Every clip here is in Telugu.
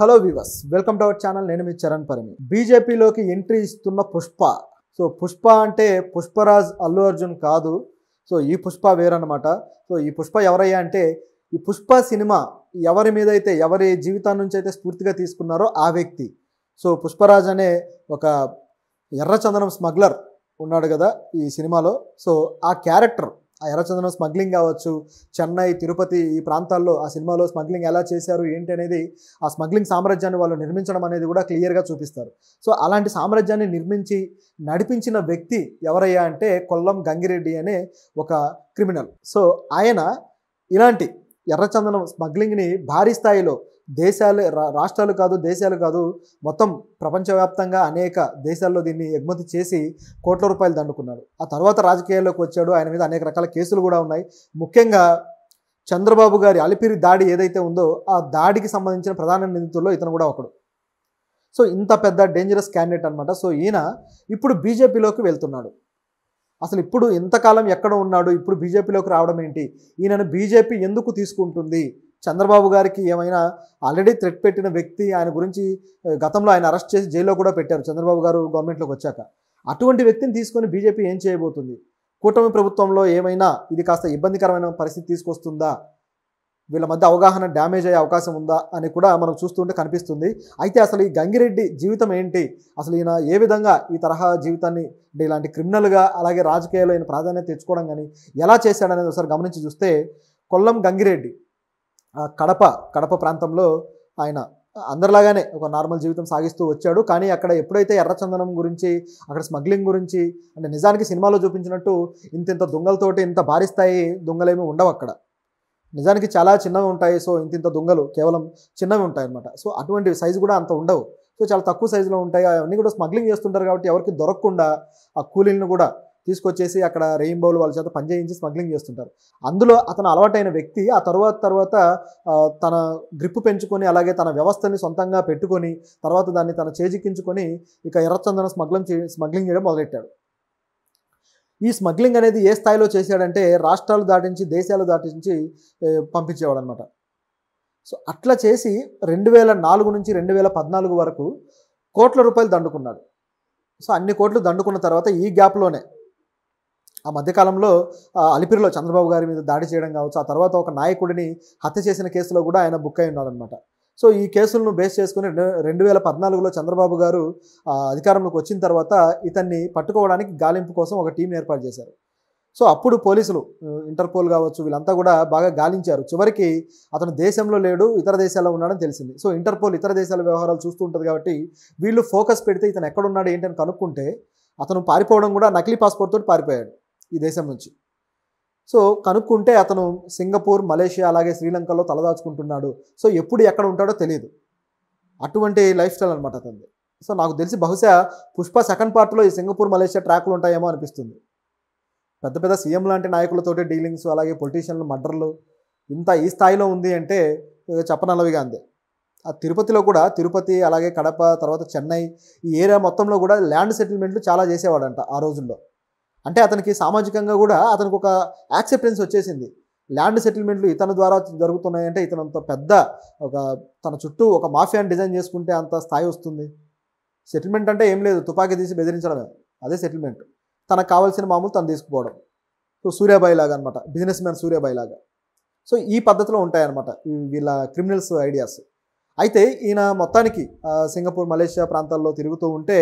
hello viewers welcome to our channel నేను మీ చరణ్ పరిమి బీజేపీలోకి ఎంట్రీ ఇస్తున్న పుష్ప సో పుష్ప అంటే పుష్పరాజ్ అల్లు అర్జున్ కాదు సో ఈ పుష్ప వేరనమాట సో ఈ పుష్ప ఎవరయ్యా అంటే ఈ పుష్ప సినిమా ఎవరి మీద అయితే ఎవరి జీవితాన్ని నుంచి అయితే స్ఫూర్తిగా తీసుకున్నారో ఆ వ్యక్తి సో పుష్పరాజ్ అనే ఒక ఎర్రచందనం స్మగ్లర్ ఉన్నాడు కదా ఈ సినిమాలో సో ఆ క్యారెక్టర్ ఆ ఎర్రచందనం స్మగ్లింగ్ కావచ్చు చెన్నై తిరుపతి ఈ ప్రాంతాల్లో ఆ సినిమాలో స్మగ్లింగ్ ఎలా చేశారు ఏంటి అనేది ఆ స్మగ్లింగ్ సామ్రాజ్యాన్ని వాళ్ళు నిర్మించడం అనేది కూడా క్లియర్గా చూపిస్తారు సో అలాంటి సామ్రాజ్యాన్ని నిర్మించి నడిపించిన వ్యక్తి ఎవరయ్యా అంటే కొల్లం గంగిరెడ్డి అనే ఒక క్రిమినల్ సో ఆయన ఇలాంటి ఎర్రచందనం స్మగ్లింగ్ని భారీ స్థాయిలో దేశాలు రాష్ట్రాలు కాదు దేశాలు కాదు మొత్తం ప్రపంచవ్యాప్తంగా అనేక దేశాల్లో దీన్ని ఎగుమతి చేసి కోట్ల రూపాయలు దండుకున్నాడు ఆ తర్వాత రాజకీయాల్లోకి వచ్చాడు ఆయన మీద అనేక రకాల కేసులు కూడా ఉన్నాయి ముఖ్యంగా చంద్రబాబు గారి అలిపిరి దాడి ఏదైతే ఉందో ఆ దాడికి సంబంధించిన ప్రధాన నిందితుల్లో ఇతను కూడా ఒకడు సో ఇంత పెద్ద డేంజరస్ క్యాండిడేట్ అనమాట సో ఈయన ఇప్పుడు బీజేపీలోకి వెళ్తున్నాడు అసలు ఇప్పుడు ఇంతకాలం ఎక్కడ ఉన్నాడు ఇప్పుడు బీజేపీలోకి రావడం ఏంటి ఈయనను బీజేపీ ఎందుకు తీసుకుంటుంది చంద్రబాబు గారికి ఏమైనా ఆల్రెడీ థ్రెట్ పెట్టిన వ్యక్తి ఆయన గురించి గతంలో ఆయన అరెస్ట్ చేసి జైల్లో కూడా పెట్టారు చంద్రబాబు గారు గవర్నమెంట్లోకి వచ్చాక అటువంటి వ్యక్తిని తీసుకొని బీజేపీ ఏం చేయబోతుంది కూటమి ప్రభుత్వంలో ఏమైనా ఇది కాస్త ఇబ్బందికరమైన పరిస్థితి తీసుకొస్తుందా వీళ్ళ మధ్య అవగాహన డ్యామేజ్ అయ్యే అవకాశం ఉందా అని కూడా మనం చూస్తుంటే కనిపిస్తుంది అయితే అసలు ఈ గంగిరెడ్డి జీవితం ఏంటి అసలు ఈయన ఏ విధంగా ఈ తరహా జీవితాన్ని అంటే ఇలాంటి క్రిమినల్గా అలాగే రాజకీయాల్లో ఈయన ప్రాధాన్యత తెచ్చుకోవడం కానీ ఎలా చేశాడనేది ఒకసారి గమనించి చూస్తే కొల్లం గంగిరెడ్డి కడప కడప ప్రాంతంలో ఆయన అందరిలాగానే ఒక నార్మల్ జీవితం సాగిస్తూ వచ్చాడు కానీ అక్కడ ఎప్పుడైతే ఎర్రచందనం గురించి అక్కడ స్మగ్లింగ్ గురించి అంటే నిజానికి సినిమాలో చూపించినట్టు ఇంత ఇంత దొంగలతోటి ఇంత భారీ స్థాయి దొంగలేమి ఉండవు అక్కడ నిజానికి చాలా చిన్నవి ఉంటాయి సో ఇంత ఇంత దొంగలు కేవలం చిన్నవి ఉంటాయి అనమాట సో అటువంటి సైజు కూడా అంత ఉండవు సో చాలా తక్కువ సైజులో ఉంటాయి అవన్నీ కూడా స్మగ్లింగ్ చేస్తుంటారు కాబట్టి ఎవరికి దొరకకుండా ఆ కూలీలను కూడా తీసుకొచ్చేసి అక్కడ రెయిన్బోలు వాళ్ళ చేత పనిచేయించి స్మగ్లింగ్ చేస్తుంటారు అందులో అతను అలవాటైన వ్యక్తి ఆ తర్వాత తర్వాత తన గ్రిప్పు పెంచుకొని అలాగే తన వ్యవస్థని సొంతంగా పెట్టుకొని తర్వాత దాన్ని తన చేజిక్కించుకొని ఇక ఎర్రచందన స్మగ్లింగ్ స్మగ్లింగ్ చేయడం మొదలెట్టాడు ఈ స్మగ్లింగ్ అనేది ఏ స్థాయిలో చేశాడంటే రాష్ట్రాలు దాటించి దేశాలు దాటించి పంపించేవాడు అనమాట సో అట్లా చేసి రెండు వేల నాలుగు నుంచి రెండు వేల పద్నాలుగు వరకు కోట్ల రూపాయలు దండుకున్నాడు సో అన్ని కోట్లు దండుకున్న తర్వాత ఈ గ్యాప్లోనే ఆ మధ్యకాలంలో అలిపిరిలో చంద్రబాబు గారి మీద దాడి చేయడం కావచ్చు ఆ తర్వాత ఒక నాయకుడిని హత్య చేసిన కేసులో కూడా ఆయన బుక్ అయి ఉన్నాడనమాట సో ఈ కేసులను బేస్ చేసుకుని రెండు వేల పద్నాలుగులో చంద్రబాబు గారు అధికారంలోకి వచ్చిన తర్వాత ఇతన్ని పట్టుకోవడానికి గాలింపు కోసం ఒక టీం ఏర్పాటు చేశారు సో అప్పుడు పోలీసులు ఇంటర్పోల్ కావచ్చు వీళ్ళంతా కూడా బాగా గాలించారు చివరికి అతను దేశంలో లేడు ఇతర దేశాల్లో ఉన్నాడని తెలిసింది సో ఇంటర్పోల్ ఇతర దేశాల వ్యవహారాలు చూస్తూ ఉంటుంది కాబట్టి వీళ్ళు ఫోకస్ పెడితే ఇతను ఎక్కడున్నాడు ఏంటని కనుక్కుంటే అతను పారిపోవడం కూడా నకిలీ పాస్పోర్ట్ తోటి పారిపోయాడు ఈ దేశం నుంచి సో కనుక్కుంటే అతను సింగపూర్ మలేషియా అలాగే శ్రీలంకలో తలదాచుకుంటున్నాడు సో ఎప్పుడు ఎక్కడ ఉంటాడో తెలియదు అటువంటి లైఫ్ స్టైల్ అనమాట అతనిది సో నాకు తెలిసి బహుశా పుష్ప సెకండ్ పార్ట్లో ఈ సింగపూర్ మలేషియా ట్రాక్లు ఉంటాయేమో అనిపిస్తుంది పెద్ద పెద్ద సీఎం లాంటి నాయకులతోటి డీలింగ్స్ అలాగే పొలిటీషియన్లు మర్డర్లు ఇంత ఈ స్థాయిలో ఉంది అంటే చెప్పనలవిగా అందే ఆ తిరుపతిలో కూడా తిరుపతి అలాగే కడప తర్వాత చెన్నై ఈ ఏరియా మొత్తంలో కూడా ల్యాండ్ సెటిల్మెంట్లు చాలా చేసేవాడంట ఆ రోజుల్లో అంటే అతనికి సామాజికంగా కూడా అతనికి ఒక యాక్సెప్టెన్స్ వచ్చేసింది ల్యాండ్ సెటిల్మెంట్లు ఇతని ద్వారా జరుగుతున్నాయంటే ఇతను అంత పెద్ద ఒక తన చుట్టూ ఒక మాఫియాని డిజైన్ చేసుకుంటే అంత స్థాయి వస్తుంది సెటిల్మెంట్ అంటే ఏం లేదు తుపాకీ తీసి బెదిరించడమే అదే సెటిల్మెంట్ తనకు కావాల్సిన మామూలు తను తీసుకుపోవడం సో సూర్యాబాయి లాగా అనమాట బిజినెస్ మ్యాన్ సూర్యాబాయి లాగా సో ఈ పద్ధతిలో ఉంటాయన్నమాట వీళ్ళ క్రిమినల్స్ ఐడియాస్ అయితే ఈయన మొత్తానికి సింగపూర్ మలేషియా ప్రాంతాల్లో తిరుగుతూ ఉంటే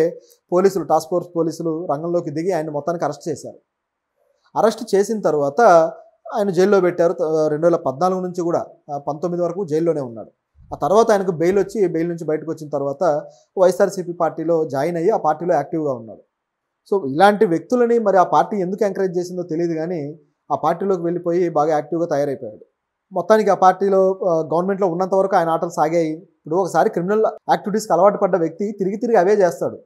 పోలీసులు టాస్క్ ఫోర్స్ పోలీసులు రంగంలోకి దిగి ఆయన మొత్తానికి అరెస్ట్ చేశారు అరెస్ట్ చేసిన తర్వాత ఆయన జైల్లో పెట్టారు రెండు వేల పద్నాలుగు నుంచి కూడా పంతొమ్మిది వరకు జైల్లోనే ఉన్నాడు ఆ తర్వాత ఆయనకు బెయిల్ వచ్చి బెయిల్ నుంచి బయటకు వచ్చిన తర్వాత వైఎస్ఆర్సీపీ పార్టీలో జాయిన్ అయ్యి ఆ పార్టీలో యాక్టివ్గా ఉన్నాడు సో ఇలాంటి వ్యక్తులని మరి ఆ పార్టీ ఎందుకు ఎంకరేజ్ చేసిందో తెలియదు కానీ ఆ పార్టీలోకి వెళ్ళిపోయి బాగా యాక్టివ్గా తయారైపోయాడు మొత్తానికి ఆ పార్టీలో గవర్నమెంట్లో ఉన్నంత వరకు ఆయన ఆటలు సాగాయి ఇప్పుడు ఒకసారి క్రిమినల్ యాక్టివిటీస్కి అలవాటు పడ్డ వ్యక్తి తిరిగి తిరిగి అవే చేస్తాడు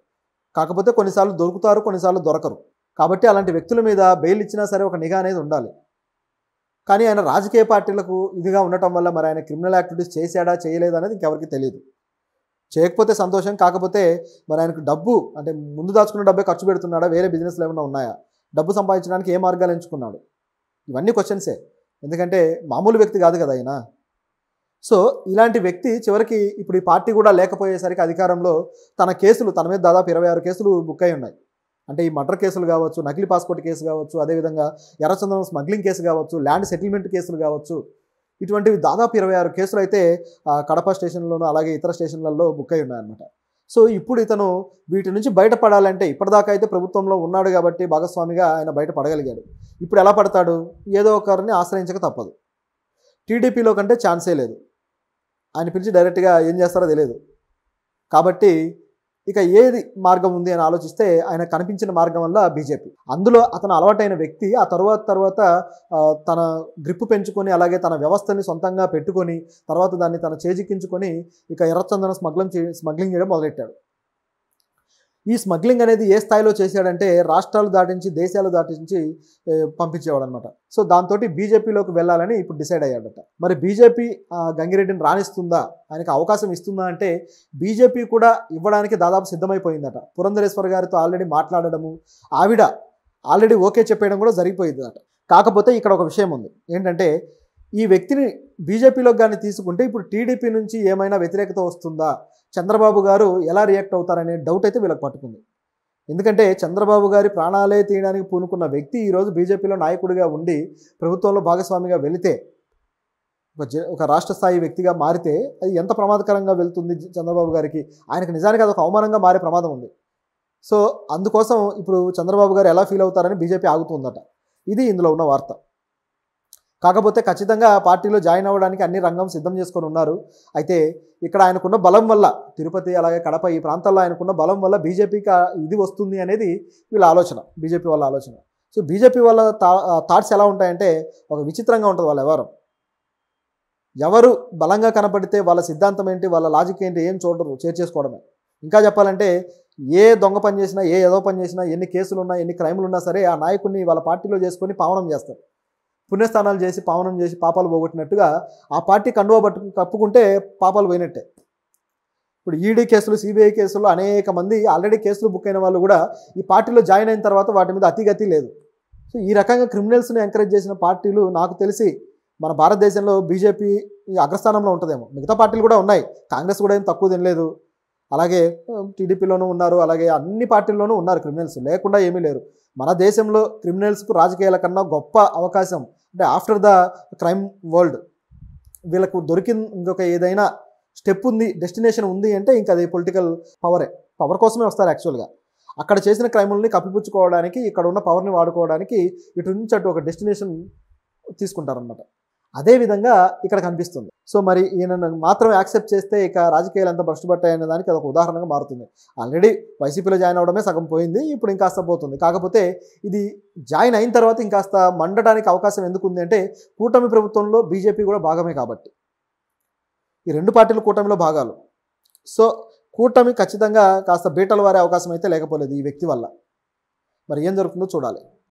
కాకపోతే కొన్నిసార్లు దొరుకుతారు కొన్నిసార్లు దొరకరు కాబట్టి అలాంటి వ్యక్తుల మీద బెయిల్ ఇచ్చినా సరే ఒక నిఘా అనేది ఉండాలి కానీ ఆయన రాజకీయ పార్టీలకు ఇదిగా ఉండటం వల్ల మరి ఆయన క్రిమినల్ యాక్టివిటీస్ చేశాడా చేయలేదా అనేది ఇంకెవరికి తెలియదు చేయకపోతే సంతోషం కాకపోతే మరి ఆయనకు డబ్బు అంటే ముందు దాచుకున్న డబ్బే ఖర్చు పెడుతున్నాడా వేరే బిజినెస్లు ఏమైనా ఉన్నాయా డబ్బు సంపాదించడానికి ఏ మార్గాలు ఎంచుకున్నాడు ఇవన్నీ క్వశ్చన్సే ఎందుకంటే మామూలు వ్యక్తి కాదు కదా ఆయన సో ఇలాంటి వ్యక్తి చివరికి ఇప్పుడు ఈ పార్టీ కూడా లేకపోయేసరికి అధికారంలో తన కేసులు తన మీద దాదాపు ఇరవై ఆరు కేసులు బుక్ అయి ఉన్నాయి అంటే ఈ మర్డర్ కేసులు కావచ్చు నకిలీ పాస్పోర్ట్ కేసు కావచ్చు అదేవిధంగా ఎర్రచందనం స్మగ్లింగ్ కేసు కావచ్చు ల్యాండ్ సెటిల్మెంట్ కేసులు కావచ్చు ఇటువంటివి దాదాపు ఇరవై ఆరు కేసులు అయితే కడప స్టేషన్లోనూ అలాగే ఇతర స్టేషన్లలో బుక్ అయి ఉన్నాయన్నమాట సో ఇప్పుడు ఇతను వీటి నుంచి బయటపడాలంటే ఇప్పటిదాకా అయితే ప్రభుత్వంలో ఉన్నాడు కాబట్టి భాగస్వామిగా ఆయన బయటపడగలిగాడు ఇప్పుడు ఎలా పడతాడు ఏదో ఒకరిని ఆశ్రయించక తప్పదు టీడీపీలో కంటే ఛాన్సే లేదు ఆయన పిలిచి డైరెక్ట్గా ఏం చేస్తారో తెలియదు కాబట్టి ఇక ఏది మార్గం ఉంది అని ఆలోచిస్తే ఆయన కనిపించిన మార్గం వల్ల బీజేపీ అందులో అతను అలవాటైన వ్యక్తి ఆ తర్వాత తర్వాత తన గ్రిప్పు పెంచుకొని అలాగే తన వ్యవస్థని సొంతంగా పెట్టుకొని తర్వాత దాన్ని తన చేజిక్కించుకొని ఇక ఎర్రచందనం స్మగ్లం స్మగ్లింగ్ చేయడం మొదలెట్టాడు ఈ స్మగ్లింగ్ అనేది ఏ స్థాయిలో చేశాడంటే రాష్ట్రాలు దాటించి దేశాలు దాటించి పంపించేవాడు అనమాట సో దాంతో బీజేపీలోకి వెళ్ళాలని ఇప్పుడు డిసైడ్ అయ్యాడట మరి బీజేపీ గంగిరెడ్డిని రాణిస్తుందా ఆయనకి అవకాశం ఇస్తుందా అంటే బీజేపీ కూడా ఇవ్వడానికి దాదాపు సిద్ధమైపోయిందట పురంధరేశ్వర్ గారితో ఆల్రెడీ మాట్లాడడము ఆవిడ ఆల్రెడీ ఓకే చెప్పేయడం కూడా జరిగిపోయిందట కాకపోతే ఇక్కడ ఒక విషయం ఉంది ఏంటంటే ఈ వ్యక్తిని బీజేపీలోకి కానీ తీసుకుంటే ఇప్పుడు టీడీపీ నుంచి ఏమైనా వ్యతిరేకత వస్తుందా చంద్రబాబు గారు ఎలా రియాక్ట్ అవుతారనే డౌట్ అయితే వీళ్ళకి పట్టుకుంది ఎందుకంటే చంద్రబాబు గారి ప్రాణాలే తీయడానికి పూనుకున్న వ్యక్తి ఈరోజు బీజేపీలో నాయకుడిగా ఉండి ప్రభుత్వంలో భాగస్వామిగా వెళితే ఒక ఒక రాష్ట్ర స్థాయి వ్యక్తిగా మారితే అది ఎంత ప్రమాదకరంగా వెళ్తుంది చంద్రబాబు గారికి ఆయనకు నిజానికి అదొక అవమానంగా మారే ప్రమాదం ఉంది సో అందుకోసం ఇప్పుడు చంద్రబాబు గారు ఎలా ఫీల్ అవుతారని బీజేపీ ఆగుతుందట ఇది ఇందులో ఉన్న వార్త కాకపోతే ఖచ్చితంగా పార్టీలో జాయిన్ అవ్వడానికి అన్ని రంగం సిద్ధం చేసుకొని ఉన్నారు అయితే ఇక్కడ ఆయనకున్న బలం వల్ల తిరుపతి అలాగే కడప ఈ ప్రాంతాల్లో ఆయనకున్న బలం వల్ల బీజేపీకి ఇది వస్తుంది అనేది వీళ్ళ ఆలోచన బీజేపీ వాళ్ళ ఆలోచన సో బీజేపీ వల్ల థాట్స్ ఎలా ఉంటాయంటే ఒక విచిత్రంగా ఉంటుంది వాళ్ళ వ్యవహారం ఎవరు బలంగా కనపడితే వాళ్ళ సిద్ధాంతం ఏంటి వాళ్ళ లాజిక్ ఏంటి ఏం చూడరు చేర్చేసుకోవడమే ఇంకా చెప్పాలంటే ఏ దొంగ పని చేసినా ఏ ఏదో పని చేసినా ఎన్ని కేసులు ఉన్నా ఎన్ని క్రైములు ఉన్నా సరే ఆ నాయకుడిని వాళ్ళ పార్టీలో చేసుకొని పావనం చేస్తారు పుణ్యస్థానాలు చేసి పావనం చేసి పాపాలు పోగొట్టినట్టుగా ఆ పార్టీ కండువా పట్టు కప్పుకుంటే పాపాలు పోయినట్టే ఇప్పుడు ఈడీ కేసులు సిబిఐ కేసులు అనేక మంది ఆల్రెడీ కేసులు బుక్ అయిన వాళ్ళు కూడా ఈ పార్టీలో జాయిన్ అయిన తర్వాత వాటి మీద అతిగతి లేదు సో ఈ రకంగా క్రిమినల్స్ని ఎంకరేజ్ చేసిన పార్టీలు నాకు తెలిసి మన భారతదేశంలో బీజేపీ అగ్రస్థానంలో ఉంటుందేమో మిగతా పార్టీలు కూడా ఉన్నాయి కాంగ్రెస్ కూడా ఏం తక్కువ తినలేదు అలాగే టీడీపీలోనూ ఉన్నారు అలాగే అన్ని పార్టీల్లోనూ ఉన్నారు క్రిమినల్స్ లేకుండా ఏమీ లేరు మన దేశంలో క్రిమినల్స్కు రాజకీయాల కన్నా గొప్ప అవకాశం అంటే ఆఫ్టర్ ద క్రైమ్ వరల్డ్ వీళ్ళకు దొరికిన ఇంకొక ఏదైనా స్టెప్ ఉంది డెస్టినేషన్ ఉంది అంటే ఇంకా అది పొలిటికల్ పవరే పవర్ కోసమే వస్తారు యాక్చువల్గా అక్కడ చేసిన క్రైముల్ని కప్పిపుచ్చుకోవడానికి ఇక్కడ ఉన్న పవర్ని వాడుకోవడానికి ఇటు నుంచి అటు ఒక డెస్టినేషన్ తీసుకుంటారనమాట అదేవిధంగా ఇక్కడ కనిపిస్తుంది సో మరి ఈయనను మాత్రం యాక్సెప్ట్ చేస్తే ఇక రాజకీయాలు ఎంత భ్రష్టుపట్టాయనే దానికి అదొక ఉదాహరణగా మారుతుంది ఆల్రెడీ వైసీపీలో జాయిన్ అవడమే సగం పోయింది ఇప్పుడు ఇంకాస్త పోతుంది కాకపోతే ఇది జాయిన్ అయిన తర్వాత ఇంకాస్త మండటానికి అవకాశం ఎందుకు ఉంది అంటే కూటమి ప్రభుత్వంలో బీజేపీ కూడా భాగమే కాబట్టి ఈ రెండు పార్టీలు కూటమిలో భాగాలు సో కూటమి ఖచ్చితంగా కాస్త బీటలు వారే అవకాశం అయితే లేకపోలేదు ఈ వ్యక్తి వల్ల మరి ఏం జరుగుతుందో చూడాలి